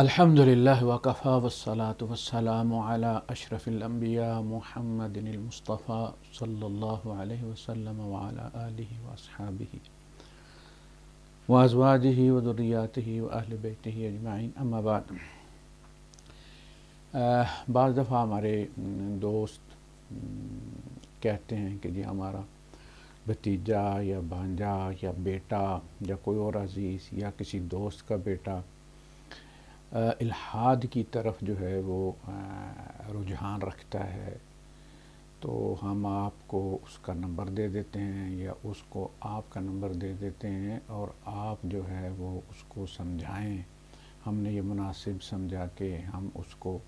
अल्हम्दुलिल्लाह वकफ़ा वसलात वसलाम अला अशरफ़िलम्बिया मुहम्मदिनमस्तफ़ा सल्लल्लाहु अलैहि वसल्लम वाला आलिहि वसहाबिहि वाजवाजहि वदुर्रियातिहि व अहल बैतिहि अजमाइन अम्मा बाद बाज़ दफ़ा हमारे दोस्त कहते हैं कि जी हमारा भतीजा या भांजा या बेटा या कोई और अज़ीज़ या किसी दोस्त का बेटा इलाहाद की तरफ जो है वो रुझान रखता है तो हम आपको उसका नंबर दे देते हैं या उसको आपका नंबर दे देते हैं और आप जो है वो उसको समझाएं हमने ये मुनासिब समझा के हम उसको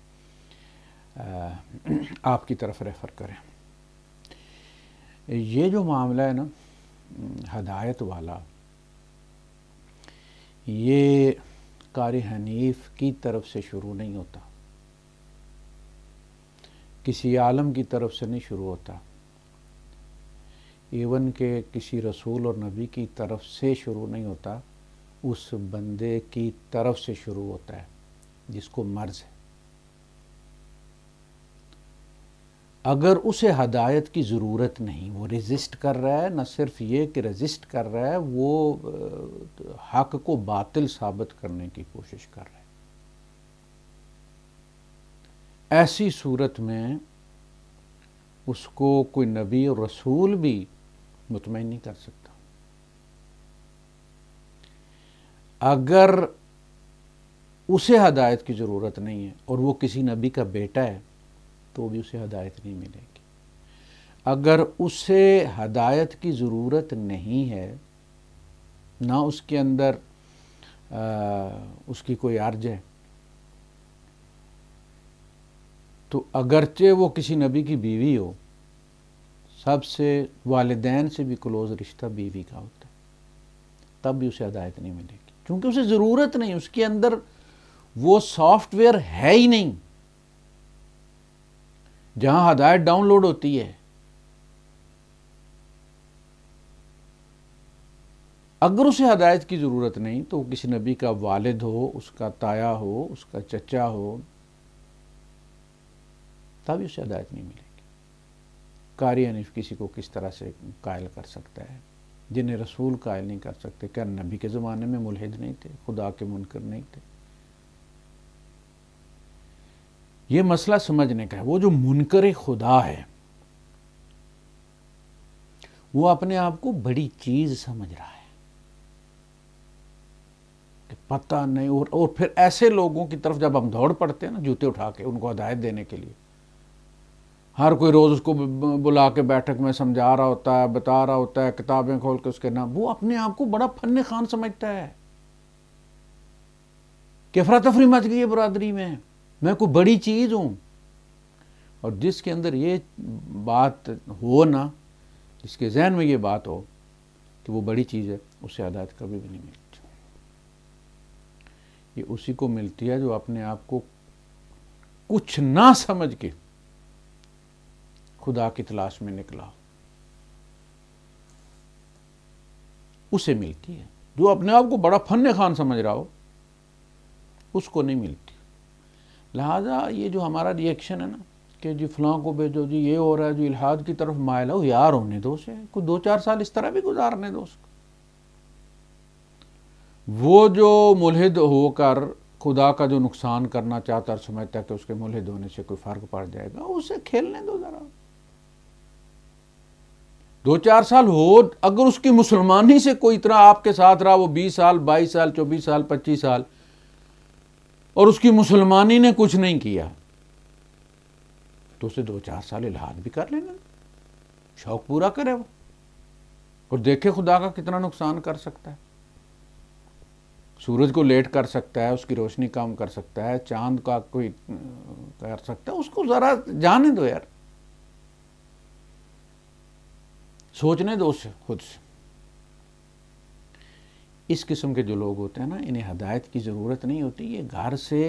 आपकी तरफ रेफ़र करें ये जो मामला है ना हदायत वाला ये कारी हनीफ की तरफ से शुरू नहीं होता किसी आलम की तरफ से नहीं शुरू होता एवन के किसी रसूल और नबी की तरफ से शुरू नहीं होता उस बंदे की तरफ से शुरू होता है जिसको मर्ज़ है अगर उसे हदायत की ज़रूरत नहीं वो रेजिस्ट कर रहा है न सिर्फ ये कि रेजिस्ट कर रहा है वो हक को बातिल साबित करने की कोशिश कर रहा है ऐसी सूरत में उसको कोई नबी और रसूल भी मुतमिन नहीं कर सकता अगर उसे हदायत की ज़रूरत नहीं है और वो किसी नबी का बेटा है तो भी उसे हदायत नहीं मिलेगी अगर उसे हदायत की ज़रूरत नहीं है ना उसके अंदर आ, उसकी कोई अर्ज है तो अगरचे वो किसी नबी की बीवी हो सबसे वालदेन से भी क्लोज़ रिश्ता बीवी का होता है तब भी उसे हदायत नहीं मिलेगी क्योंकि उसे ज़रूरत नहीं उसके अंदर वो सॉफ्टवेयर है ही नहीं जहां हदायत डाउनलोड होती है अगर उसे हदायत की ज़रूरत नहीं तो किसी नबी का वालिद हो उसका ताया हो उसका चचा हो तभी उसे हदायत नहीं मिलेगी कारी अनिफ किसी को किस तरह से कायल कर सकता है जिन्हें रसूल कायल नहीं कर सकते क्या नबी के ज़माने में मुलहिद नहीं थे खुदा के मुनकर नहीं थे ये मसला समझने का है वो जो मुनकर खुदा है वो अपने आप को बड़ी चीज समझ रहा है कि पता नहीं और और फिर ऐसे लोगों की तरफ जब हम दौड़ पड़ते हैं ना जूते उठा के उनको हदायत देने के लिए हर कोई रोज़ उसको बुला के बैठक में समझा रहा होता है बता रहा होता है किताबें खोल के उसके नाम वो अपने आप को बड़ा फन खान समझता है कि अफरा तफरी मच गई है बरादरी में मैं कोई बड़ी चीज़ हूं और जिसके अंदर ये बात हो ना जिसके जहन में ये बात हो कि वो बड़ी चीज़ है उसे आदत कभी भी नहीं मिलती ये उसी को मिलती है जो अपने आप को कुछ ना समझ के खुदा की तलाश में निकला हो उसे मिलती है जो अपने आप को बड़ा फन खान समझ रहा हो उसको नहीं मिलती लिहाजा ये जो हमारा रिएक्शन है ना कि जी फलां को भेजो जी ये हो रहा है जो इलाहाद की तरफ मायल हो यार होने दो से कुछ दो चार साल इस तरह भी गुजारने दो उसको वो जो मुलहद होकर खुदा का जो नुकसान करना चाहता और समझता कि उसके मुलहद होने से कोई फ़र्क पड़ जाएगा उसे खेलने दो ज़रा दो चार साल हो अगर उसकी मुसलमानी से कोई इतना आपके साथ रहा वो बीस साल बाईस साल चौबीस साल पच्चीस साल और उसकी मुसलमानी ने कुछ नहीं किया तो उसे दो चार साल इलाहाद भी कर लेना शौक पूरा करे वो और देखे खुदा का कितना नुकसान कर सकता है सूरज को लेट कर सकता है उसकी रोशनी कम कर सकता है चांद का कोई कर सकता है उसको ज़रा जाने दो यार सोचने दो उससे खुद से इस किस्म के जो लोग होते हैं ना इन्हें हदायत की ज़रूरत नहीं होती ये घर से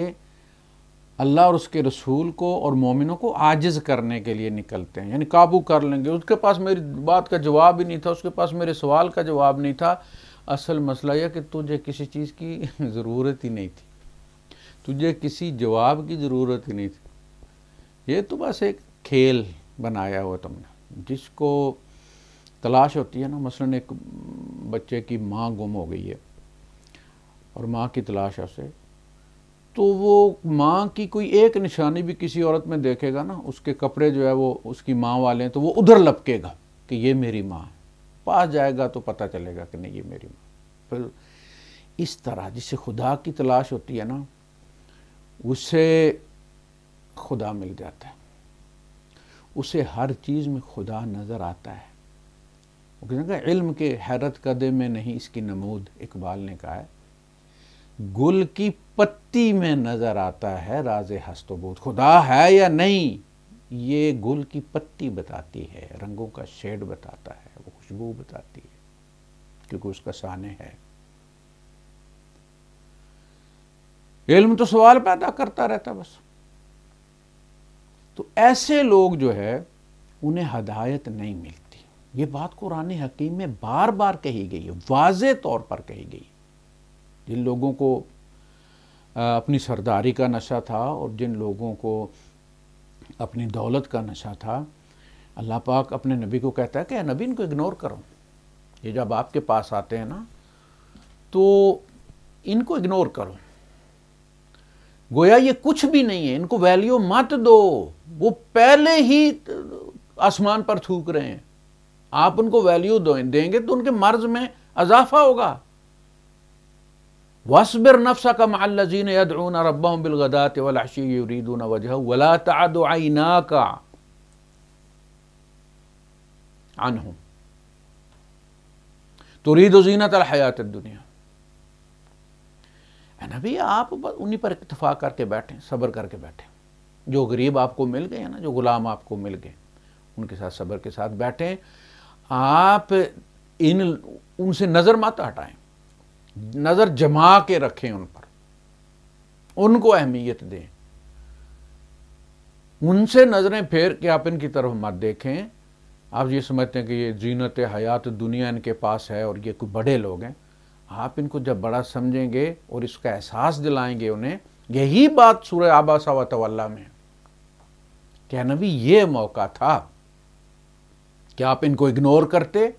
अल्लाह और उसके रसूल को और मोमिनों को आजिज़ करने के लिए निकलते हैं यानी काबू कर लेंगे उसके पास मेरी बात का जवाब ही नहीं था उसके पास मेरे सवाल का जवाब नहीं था असल मसला यह कि तुझे किसी चीज़ की ज़रूरत ही नहीं थी तुझे किसी जवाब की ज़रूरत ही नहीं थी ये तो बस एक खेल बनाया हुआ तुमने जिसको तलाश होती है ना मसलन एक बच्चे की माँ गुम हो गई है और माँ की तलाश है उसे तो वो माँ की कोई एक निशानी भी किसी औरत में देखेगा ना उसके कपड़े जो है वो उसकी माँ वाले हैं तो वो उधर लपकेगा कि ये मेरी माँ है पास जाएगा तो पता चलेगा कि नहीं ये मेरी माँ फिर इस तरह जिसे खुदा की तलाश होती है ना उसे खुदा मिल जाता है उसे हर चीज़ में खुदा नज़र आता है वो कहते हैं इल्म के हैरत कदे में नहीं इसकी नमूद इकबाल ने कहा है गुल की पत्ती में नज़र आता है राज हस्तोबूत खुदा है या नहीं ये गुल की पत्ती बताती है रंगों का शेड बताता है वो खुशबू बताती है क्योंकि उसका साने है इल्म तो सवाल पैदा करता रहता बस तो ऐसे लोग जो है उन्हें हदायत नहीं मिलती ये बात कुरान हकीम में बार बार कही गई है वाज तौर पर कही गई जिन लोगों को अपनी सरदारी का नशा था और जिन लोगों को अपनी दौलत का नशा था अल्लाह पाक अपने नबी को कहता है कि नबी इनको इग्नोर करो ये जब आपके पास आते हैं ना तो इनको इग्नोर करो गोया ये कुछ भी नहीं है इनको वैल्यू मत दो वो पहले ही आसमान पर थूक रहे हैं आप उनको वैल्यू देंगे तो उनके मर्ज में अजाफा होगा वसबिर नफ्सा का मल्लजीन यदून रब्बा बिलगदात वजह वला तदना का अनहू तो रीदीनत हयात दुनिया नबी आप उन्हीं पर इतफा करके बैठे सब्र करके बैठे जो गरीब आपको मिल गए ना जो गुलाम आपको मिल गए उनके साथ सब्र के साथ बैठे आप इन उनसे नज़र मत हटाएं नज़र जमा के रखें उन पर उनको अहमियत दें उनसे नज़रें फेर के आप इनकी तरफ मत देखें आप ये समझते हैं कि ये जीनत हयात दुनिया इनके पास है और ये कोई बड़े लोग हैं आप इनको जब बड़ा समझेंगे और इसका एहसास दिलाएंगे उन्हें यही बात सूर्य आबा सवा तवल्ला में क्या नबी ये मौका था क्या आप इनको इग्नोर करते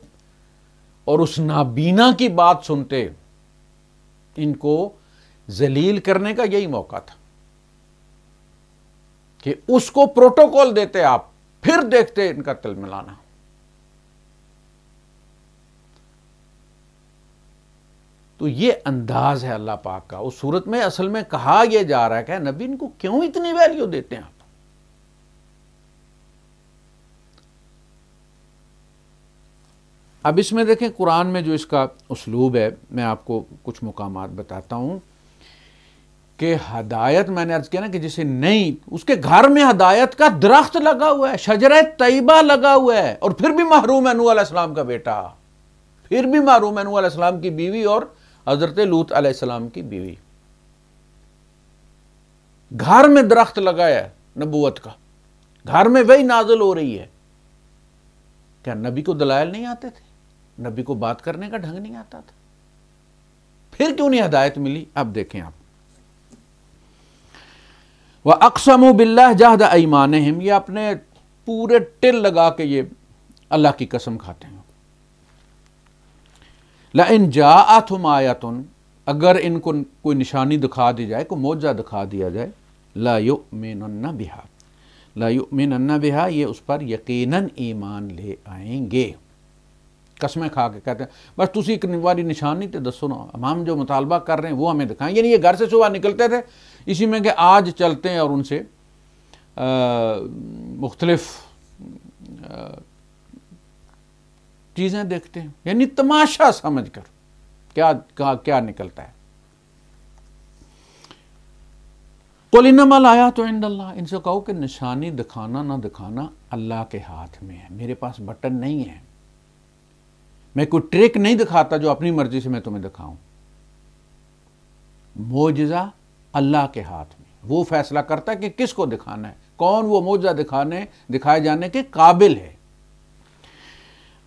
और उस नाबीना की बात सुनते इनको जलील करने का यही मौका था कि उसको प्रोटोकॉल देते आप फिर देखते इनका तिल मिलाना तो ये अंदाज है अल्लाह पाक का उस सूरत में असल में कहा यह जा रहा है कि नबी इनको क्यों इतनी वैल्यू देते हैं आप अब इसमें देखें कुरान में जो इसका उसलूब है मैं आपको कुछ मुकाम बताता हूँ कि हदायत मैंने अर्ज किया ना कि जिसे नहीं उसके घर में हदायत का दरख्त लगा हुआ है शजर तयबा लगा हुआ है और फिर भी महरूम नूसम का बेटा फिर भी महरूम नूसम की बीवी और हजरत लूत आलाम की बीवी घर में दरख्त लगाया है नबूत का घर में वही नाजल हो रही है क्या नबी को दलायल नहीं आते थे नबी को बात करने का ढंग नहीं आता था फिर क्यों नहीं हदायत मिली अब देखें आप वह अक्सम बिल्ला जहाद ईमान हिम ये अपने पूरे टिल लगा के ये अल्लाह की कसम खाते हैं ला इन जा आथुम आयातुन अगर इनको कोई निशानी दिखा दी जाए कोई मोजा दिखा दिया जाए ला यो मेनन्ना बिहा ला यो मेनन्ना बिहा ये उस पर यकीनन ईमान ले आएंगे ਕਸਮੇ ਖਾ ਕੇ ਕਹਤੇ बस एक ਇੱਕ ਵਾਰੀ ਨਿਸ਼ਾਨੀ तो दसो ना हम जो मुतालबा कर रहे हैं वो हमें दिखाएं यानी ये घर से सुबह निकलते थे इसी में कि आज चलते हैं और उनसे मुख्तलफ चीज़ें देखते हैं यानी तमाशा समझ कर क्या कहा क्या निकलता है कोलिनमल आया तो इन इनसे कहो कि निशानी दिखाना ना दिखाना अल्लाह के हाथ में है मेरे पास बटन नहीं है मैं कोई ट्रिक नहीं दिखाता जो अपनी मर्जी से मैं तुम्हें दिखाऊं मोजा अल्लाह के हाथ में वो फैसला करता है कि किसको दिखाना है कौन वो मोजा दिखाने दिखाए जाने के काबिल है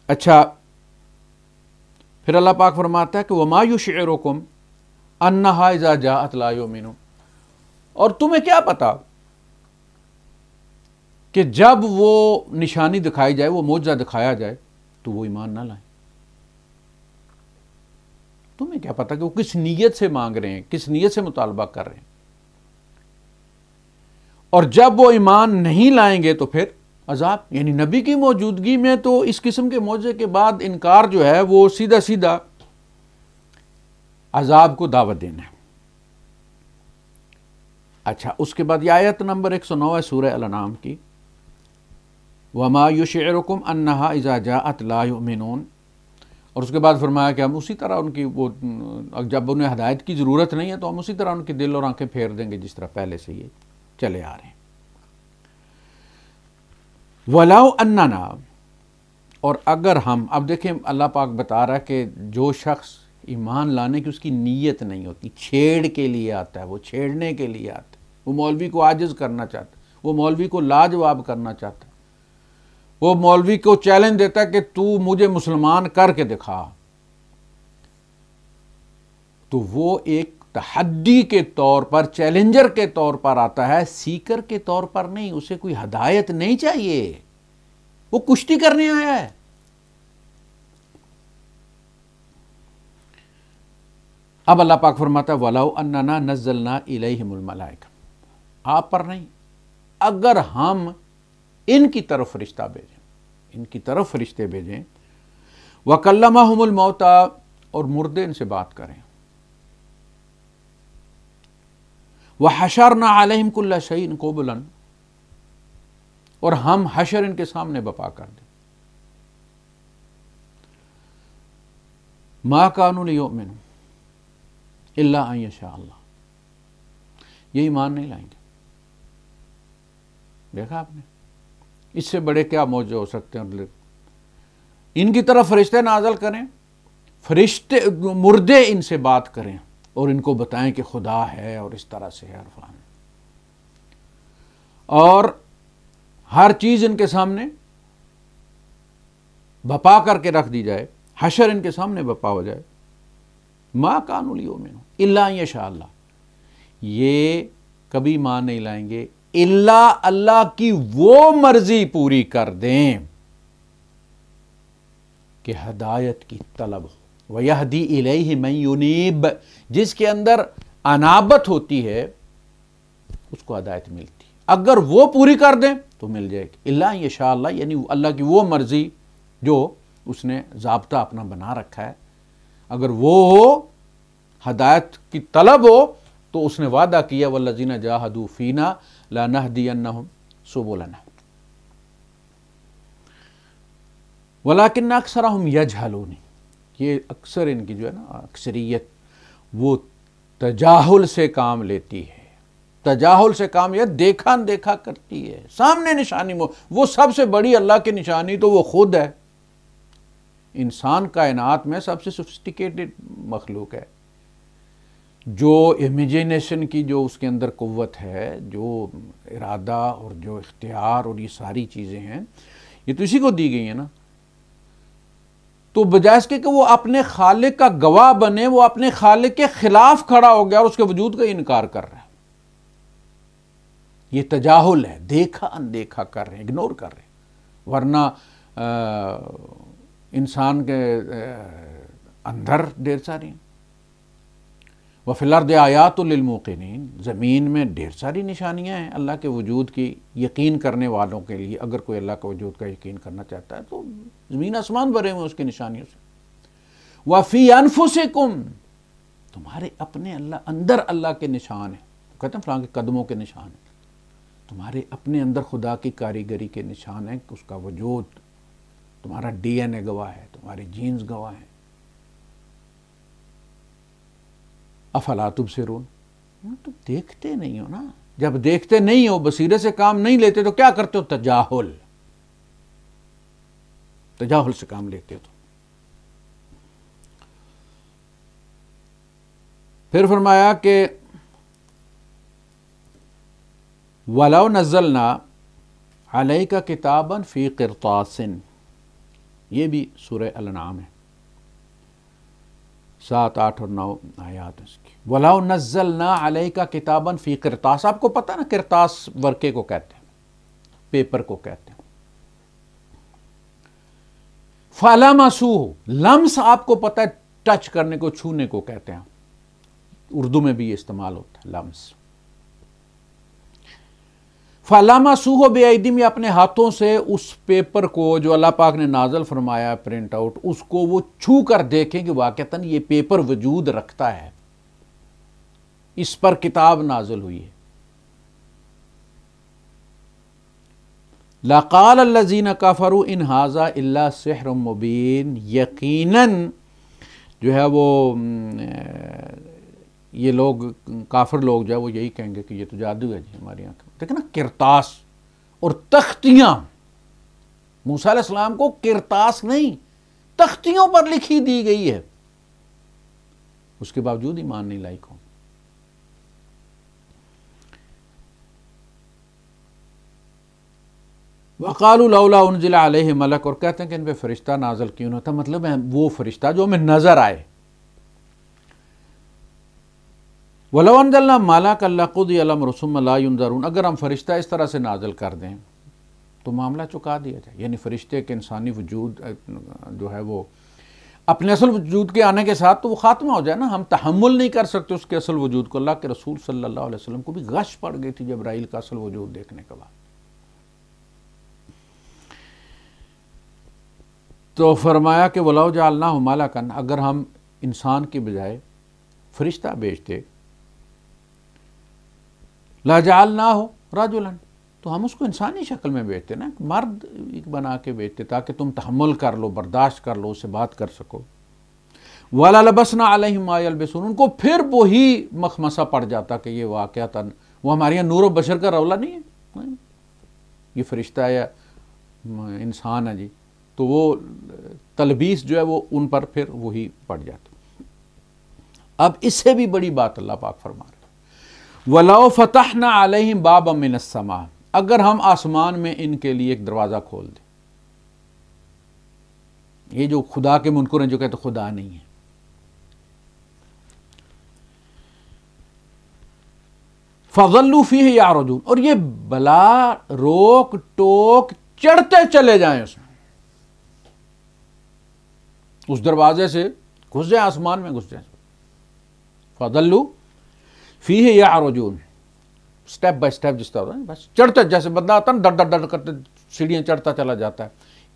अच्छा फिर अल्लाह पाक फरमाता है कि वमायु शेरकुम अन्नाजा जा अतलायो मीनू और तुम्हें क्या पता कि जब वो निशानी दिखाई जाए वो मोजा दिखाया जाए तो वो ईमान ना लाए तुम्हें क्या पता कि वो किस नीयत से मांग रहे हैं किस नीयत से मुतालबा कर रहे हैं और जब वो ईमान नहीं लाएंगे तो फिर अजाब यानी नबी की मौजूदगी में तो इस किस्म के मौजे के बाद इनकार जो है वो सीधा सीधा अजाब को दावत देना है अच्छा उसके बाद यह आयत नंबर एक सौ नौ है सूर्य अलाम की वमा युशरकुम अन्ना इजाजा जात और उसके बाद फरमाया कि हम उसी तरह उनकी वो जब उन्हें हदायत की ज़रूरत नहीं है तो हम उसी तरह उनके दिल और आंखें फेर देंगे जिस तरह पहले से ये चले आ रहे हैं वलाओ अन्नाना और अगर हम अब देखें अल्लाह पाक बता रहा है कि जो शख्स ईमान लाने की उसकी नीयत नहीं होती छेड़ के लिए आता है वो छेड़ने के लिए आता है वो मौलवी को आजिज़ करना चाहता है वो मौलवी को लाजवाब करना चाहता है वो मौलवी को चैलेंज देता कि तू मुझे मुसलमान करके दिखा तो वो एक तहदी के तौर पर चैलेंजर के तौर पर आता है सीकर के तौर पर नहीं उसे कोई हदायत नहीं चाहिए वो कुश्ती करने आया है अब अल्लाह पाक फरमाता वलाउ अन्ना नजलना इलहिमुल मलाइक आप पर नहीं अगर हम इनकी तरफ रिश्ता भेजें इनकी तरफ रिश्ते भेजें वकल्लमा हमल मौता और मुर्दे इनसे बात करें वह हशर ना आलहमकुल्ला शहीन को बुलन और हम हशर इनके सामने बपा कर दें माँ कानून योमिन अल्लाह ये ईमान नहीं लाएंगे देखा आपने इससे बड़े क्या मौजे हो सकते हैं इनकी तरफ फरिश्ते नाजल करें फरिश्ते मुर्दे इनसे बात करें और इनको बताएं कि खुदा है और इस तरह से है अरफान और हर चीज़ इनके सामने बपा करके रख दी जाए हशर इनके सामने बपा हो जाए माँ कानूली में इला ये शाह ये कभी मां नहीं लाएंगे इल्ला अल्लाह की वो मर्जी पूरी कर दें कि हदायत की तलब हो ही मैं यूनीब जिसके अंदर अनाबत होती है उसको हदायत मिलती अगर वो पूरी कर दें तो मिल जाएगी इल्ला ये शाह यानी अल्लाह की वो मर्जी जो उसने जबता अपना बना रखा है अगर वो हो हदायत की तलब हो तो उसने वादा किया वल्लजीना जाहदू फीना लनहदियन्नहुम सुबुलना वलाकिन अक्सर हम यजहलूनी ये अक्सर इनकी जो है ना अक्सरियत वो तजाहुल से काम लेती है तजाहुल से काम यह देखा देखा करती है सामने निशानी मो वो सबसे बड़ी अल्लाह की निशानी तो वो खुद है इंसान कायनात में सबसे सोफिस्टिकेटेड मखलूक है जो इमेजिनेशन की जो उसके अंदर क़वत है जो इरादा और जो इख्तियार और ये सारी चीज़ें हैं ये तो इसी को दी गई है ना तो बजाय इसके कि वो अपने खाले का गवाह बने वो अपने खाले के ख़िलाफ़ खड़ा हो गया और उसके वजूद का इनकार कर रहा है ये तजाहुल है देखा अनदेखा कर रहे हैं इग्नोर कर रहे हैं वरना इंसान के अंदर ढेर सारी हैं व फिलर्द आयातमोकिन ज़मीन में ढेर सारी निशानियाँ हैं अल्लाह के वजूद की यकीन करने वालों के लिए अगर कोई अल्लाह के वजूद का यकीन करना चाहता है तो ज़मीन आसमान भरे हुए उसकी निशानियों से वफ़ी अनफों से कुम तुम्हारे अपने अल्लाह अंदर अल्लाह के निशान हैं कहते हैं फलां के कदमों के निशान हैं तुम्हारे अपने अंदर खुदा की कारीगरी के निशान हैं उसका वजूद तुम्हारा डी एन ए गवाह है तुम्हारी जीन्स गवाह हैं अफला तुम से रोन हाँ, तुम देखते नहीं हो ना जब देखते नहीं हो बसीरे से काम नहीं लेते तो क्या करते हो तजाहुल तजाहुल से काम लेते हो तो फिर फरमाया कि वलाव ना अलई का किताबन फ़ी करतासिन ये भी सुर अलनाम है सात आठ और नौ आयात उसकी वला नज़ल ना अलई का किताबन फ़ी करतास आपको पता ना करतास वर्के को कहते हैं पेपर को कहते हैं फालम सूह लम्स आपको पता है टच करने को छूने को कहते हैं उर्दू में भी ये इस्तेमाल होता है लम्स फलामा सूहो बेदम या अपने हाथों से उस पेपर को जो अल्लाह पाक ने नाजल फरमाया प्रिंट आउट उसको वो छू कर देखें कि वाक़ता ये पेपर वजूद रखता है इस पर किताब नाजल हुई है लाकाल लजीन काफरू इन हाजा अल्ला सहर मुबीन जो है वो ये लोग काफिर लोग जो है वो यही कहेंगे कि ये तो जादू है जी हमारी आंखें में देखे ना किरतास और तख्तियां मूसा सलाम को किरतास नहीं तख्तियों पर लिखी दी गई है उसके बावजूद मान नहीं लायक हो जिला उनजिला मलक और कहते हैं कि इन पर फरिश्ता नाजल क्यों था मतलब वो फरिश्ता जो हमें नज़र आए वलवंदल्ला माला कल्ला खुद अलम रसुमलाजरून अगर हम फरिश्ता इस तरह से नाजल कर दें तो मामला चुका दिया जाए यानी फरिश्ते के इंसानी वजूद जो है वो अपने असल वजूद के आने के साथ तो वो ख़ात्मा हो जाए ना हम तहमुल नहीं कर सकते उसके असल वजूद को अल्लाह के रसूल सल्लल्लाहु अलैहि वसल्लम को भी गश पड़ गई थी जबराइल का असल वजूद देखने के बाद तो फरमाया कि वलाउ जालना हमला कन अगर हम इंसान के बजाय फरिश्ता बेचते लाजाल ना हो राजुलन तो हम उसको इंसानी शक्ल में बेचते ना मर्द बना के बेचते ताकि तुम तहमुल कर लो बर्दाश्त कर लो उससे बात कर सको वाला लबसना अलहमायलबसून उनको फिर वही मखमसा पड़ जाता कि ये तन वो हमारे यहाँ नूर बशर का रौला नहीं है ये फरिश्ता है इंसान है जी तो वो तलबीस जो है वो उन पर फिर वही पड़ जाती अब इससे भी बड़ी बात अल्लाह पाक फरमा वलाओ फ़तह ना आलिम बाब मिनसमा अगर हम आसमान में इनके लिए एक दरवाज़ा खोल दें ये जो खुदा के मुनकर हैं जो कहते खुदा नहीं है फजल्लूफ़ी है यार और ये बला रोक टोक चढ़ते चले जाए उसमें उस दरवाजे से घुस जाए आसमान में घुस जाए फजल्लू फी है या आरोजून स्टेप बाय स्टेप जिस तरह बस चढ़ते जैसे बंदा आता ना डर डर डर करते सीढ़ियाँ चढ़ता चला जाता है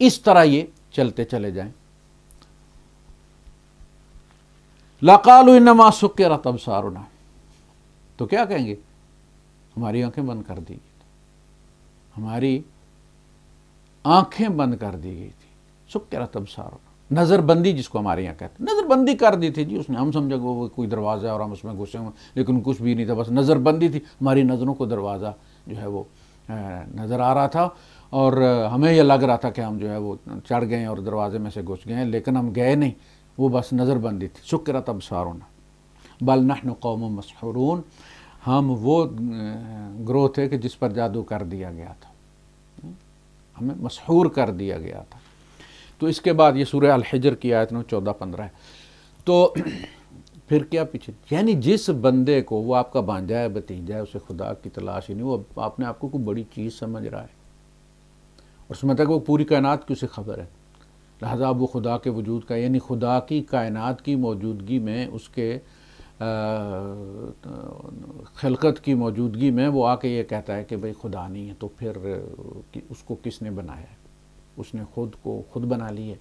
इस तरह ये चलते चले लकाल लकालु इनमा रतम सारुना तो क्या कहेंगे हमारी आंखें बंद कर दी गई थी हमारी आंखें बंद कर दी गई थी सुकेरा सारुना नज़रबंदी जिसको हमारे यहाँ कहते हैं नज़रबंदी कर दी थी जी उसने हम समझे वो कोई दरवाज़ा है और हम उसमें घुसे हुए लेकिन कुछ भी नहीं था बस नज़रबंदी थी हमारी नज़रों को दरवाज़ा जो है वो नज़र आ रहा था और हमें यह लग रहा था कि हम जो है वो चढ़ गए और दरवाजे में से घुस गए लेकिन हम गए नहीं वो बस नज़रबंदी थी शुक्र तब सारोना बल नहन कौम मसहरून हम वो ग्रोथ है कि जिस पर जादू कर दिया गया था हमें मशहूर कर दिया गया था तो इसके बाद ये सूर्य अलहजर की आयत नौ चौदह पंद्रह है तो फिर क्या पीछे यानी जिस बंदे को वो आपका भांजा है भतीजा है उसे खुदा की तलाश ही नहीं वो आपने आपको कोई बड़ी चीज़ समझ रहा है और समझता है कि वो पूरी कायनात की उसे खबर है लिहाजा अब वो खुदा के वजूद का यानी खुदा की कायनात की मौजूदगी में उसके खलकत की मौजूदगी में वो आके ये कहता है कि भाई खुदा नहीं है तो फिर उसको किसने बनाया है उसने खुद को खुद बना लिए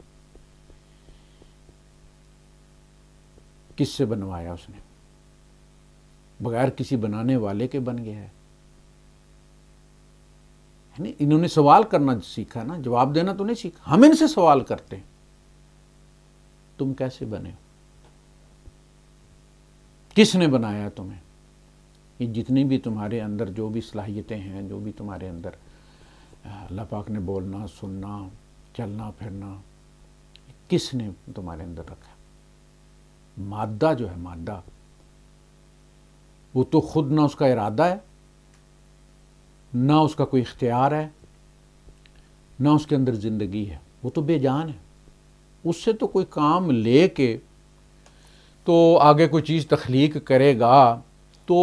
किससे बनवाया उसने बगैर किसी बनाने वाले के बन गया है नहीं इन्होंने सवाल करना सीखा ना जवाब देना तो नहीं सीखा हम इनसे सवाल करते हैं तुम कैसे बने किसने बनाया तुम्हें ये जितनी भी तुम्हारे अंदर जो भी सलाहियतें हैं जो भी तुम्हारे अंदर अल्लाह पाक ने बोलना सुनना चलना फिरना किसने तुम्हारे अंदर रखा मादा जो है मादा वो तो खुद ना उसका इरादा है ना उसका कोई इख्तियार है ना उसके अंदर ज़िंदगी है वो तो बेजान है उससे तो कोई काम ले के तो आगे कोई चीज़ तख्लीक करेगा तो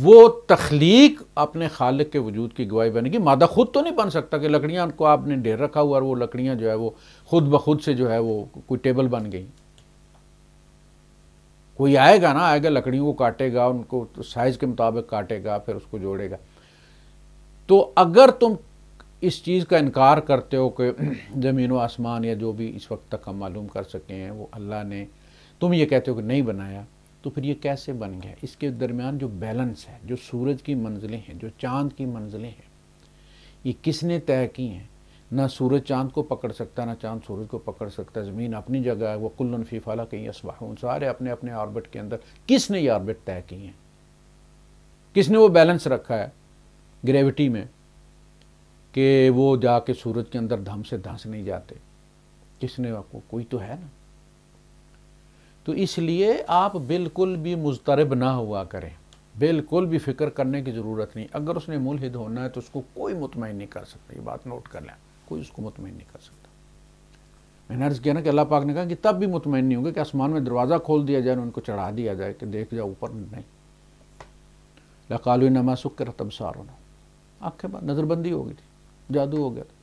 वो तख्लीक अपने खालिक के वजूद की गवाही बनेगी मादा ख़ुद तो नहीं बन सकता कि लकड़ियाँ को आपने ढेर रखा हुआ और वो लकड़ियाँ जो है वो खुद ब खुद से जो है वो कोई टेबल बन गई कोई आएगा ना आएगा लकड़ियों को काटेगा उनको तो साइज़ के मुताबिक काटेगा फिर उसको जोड़ेगा तो अगर तुम इस चीज़ का इनकार करते हो कि ज़मीन व आसमान या जो भी इस वक्त तक हम मालूम कर सके हैं वो अल्लाह ने तुम ये कहते हो कि नहीं बनाया तो फिर ये कैसे बन गया इसके दरमियान जो बैलेंस है जो सूरज की मंजिलें हैं जो चांद की मंजिलें हैं ये किसने तय की हैं ना सूरज चांद को पकड़ सकता ना चांद सूरज को पकड़ सकता ज़मीन अपनी जगह है वो कुल्लन फीफाला कहीं असबाहून सारे अपने अपने ऑर्बिट के अंदर किसने ये ऑर्बिट तय की हैं किसने वो बैलेंस रखा है ग्रेविटी में कि वो जाके सूरज के अंदर धम से धंस नहीं जाते किसने आपको कोई तो है ना तो इसलिए आप बिल्कुल भी मुस्तरब ना हुआ करें बिल्कुल भी फिक्र करने की ज़रूरत नहीं अगर उसने मुलहिद होना है तो उसको कोई मुतमिन नहीं कर सकता ये बात नोट कर लें कोई उसको मुतमिन नहीं कर सकता मैंने अर्ज़ किया ना कि अल्लाह पाक ने कहा कि तब भी मुतमिन नहीं होंगे कि आसमान में दरवाज़ा खोल दिया जाए उनको चढ़ा दिया जाए कि देख जाओ ऊपर नहीं लकालू नमा रतम तमसार होना आँखें बाद नज़रबंदी हो गई थी जादू हो गया था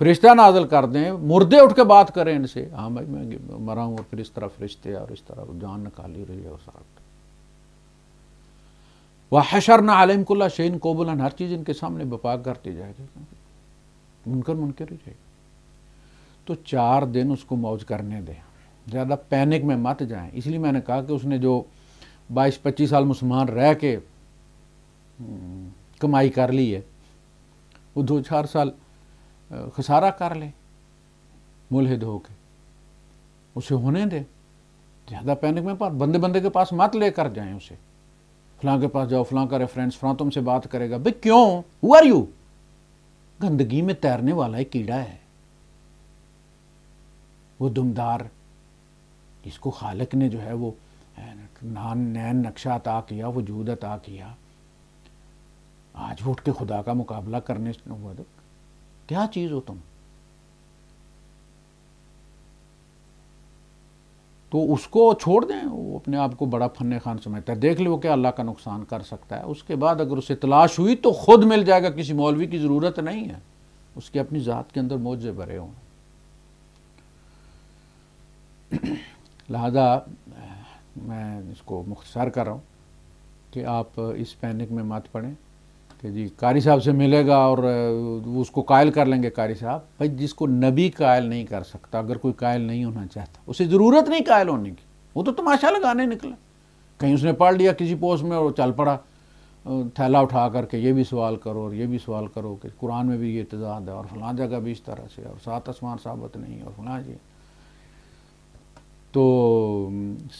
फरिश्ता नाजल कर दें मुर्दे उठ के बात करें इनसे हाँ भाई मैं मरा हूँ और फिर इस तरह फरिश्ते और इस तरह जान निकाली रही है उस वह हशर ना आलमकुल्ला शहीन कोबुलन हर चीज़ इनके सामने बपा करती जाएगी मुनकर मुनकर ही जाएगी तो चार दिन उसको मौज करने दें ज़्यादा पैनिक में मत जाएं इसलिए मैंने कहा कि उसने जो 22-25 साल मुसलमान रह के हम्म, कमाई कर ली है वो दो चार साल खसारा कर ले मुलहद हो के उसे होने दें ज़्यादा पैनिक में पर बंदे बंदे के पास मत लेकर जाएं उसे फलां के पास जाओ फलां का रेफरेंस फलां तुमसे बात करेगा भाई क्यों हु आर यू गंदगी में तैरने वाला एक कीड़ा है वो दुमदार जिसको खालक ने जो है वो नान नैन नक्शा अता किया वजूद अता किया आज वो उठ के खुदा का मुकाबला करने क्या चीज हो तुम तो उसको छोड़ दें वो अपने आप को बड़ा फन्ने खान समझता है देख ले वो क्या अल्लाह का नुकसान कर सकता है उसके बाद अगर उसे तलाश हुई तो खुद मिल जाएगा किसी मौलवी की ज़रूरत नहीं है उसके अपनी ज़ात के अंदर मोजे भरे हों लिहाजा मैं इसको मुख्तसर कर रहा हूँ कि आप इस पैनिक में मत पड़ें कि जी कारी साहब से मिलेगा और उसको कायल कर लेंगे कारी साहब भाई जिसको नबी कायल नहीं कर सकता अगर कोई कायल नहीं होना चाहता उसे ज़रूरत नहीं कायल होने की वो तो तमाशा लगाने निकले कहीं उसने पढ़ लिया किसी पोस्ट में और चल पड़ा थैला उठा करके ये भी सवाल करो और ये भी सवाल करो कि कुरान में भी ये इतजाद है और फलां जगह भी इस तरह से और सात आसमान साबित नहीं और फलां जी तो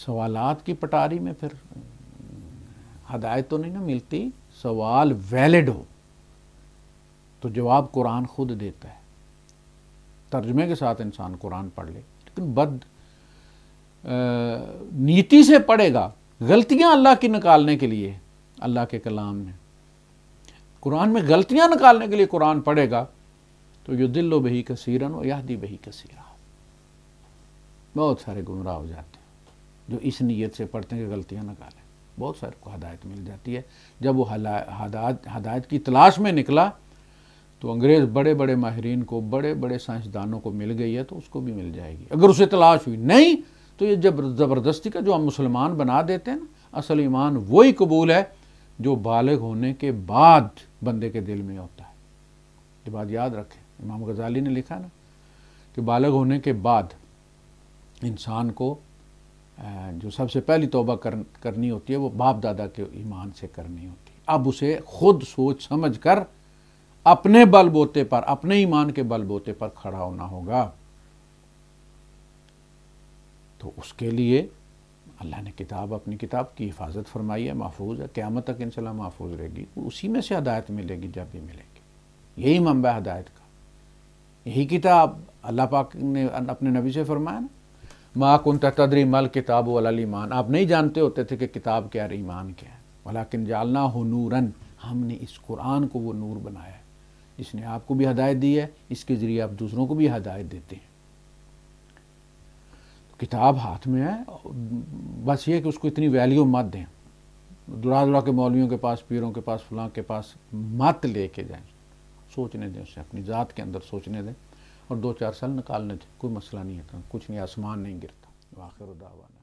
सवालात की पटारी में फिर हदायत तो नहीं ना मिलती सवाल वैलिड हो तो जवाब कुरान खुद देता है तर्जमे के साथ इंसान कुरान पढ़ ले लेकिन बद नीति से पढ़ेगा गलतियां अल्लाह की निकालने के लिए अल्लाह के कलाम में कुरान में गलतियां निकालने के लिए कुरान पढ़ेगा तो यो दिल्लो बही कसीरन और यादी बही कसीरा बहुत सारे गुमराह हो जाते हैं जो इस नीयत से पढ़ते हैं कि गलतियां निकालें बहुत सारे को हदायत मिल जाती है जब वो हदायत हदायत की तलाश में निकला तो अंग्रेज़ बड़े बड़े माहरीन को बड़े बड़े साइंसदानों को मिल गई है तो उसको भी मिल जाएगी अगर उसे तलाश हुई नहीं तो ये जब ज़बरदस्ती का जो हम मुसलमान बना देते हैं ना असल ईमान वही कबूल है जो बालग होने के बाद बंदे के दिल में होता है ये बात याद रखें इमाम गजाली ने लिखा ना कि बालग होने के बाद इंसान को जो सबसे पहली तोबा कर, करनी होती है वो बाप दादा के ईमान से करनी होती है अब उसे खुद सोच समझ कर अपने बलबोते पर अपने ईमान के बलबोते पर खड़ा होना होगा तो उसके लिए अल्लाह ने किताब अपनी किताब की हिफाजत फरमाई है महफूज है क़्यामत तक इंशाल्लाह महफूज रहेगी उसी में से हदायत मिलेगी जब भी मिलेगी यही मंबा हदायत का यही किताब अल्लाह पाक ने अपने नबी से फरमाया ना माँ कन तदरी मल किताब ईमान आप नहीं जानते होते थे कि किताब क्या है ईमान क्या है वलाकिन जालना हो नूरन हमने इस कुरान को वो नूर बनाया है इसने आपको भी हदायत दी है इसके ज़रिए आप दूसरों को भी हदायत देते हैं तो किताब हाथ में है बस ये कि उसको इतनी वैल्यू मत दें दुरा दुरा के मौलवियों के पास पीरों के पास फलां के पास मत लेके जाए जाएं सोचने दें उसे अपनी ज़ात के अंदर सोचने दें और दो चार साल निकालने थे कोई मसला नहीं है कुछ नहीं आसमान नहीं गिरता आखिर दावा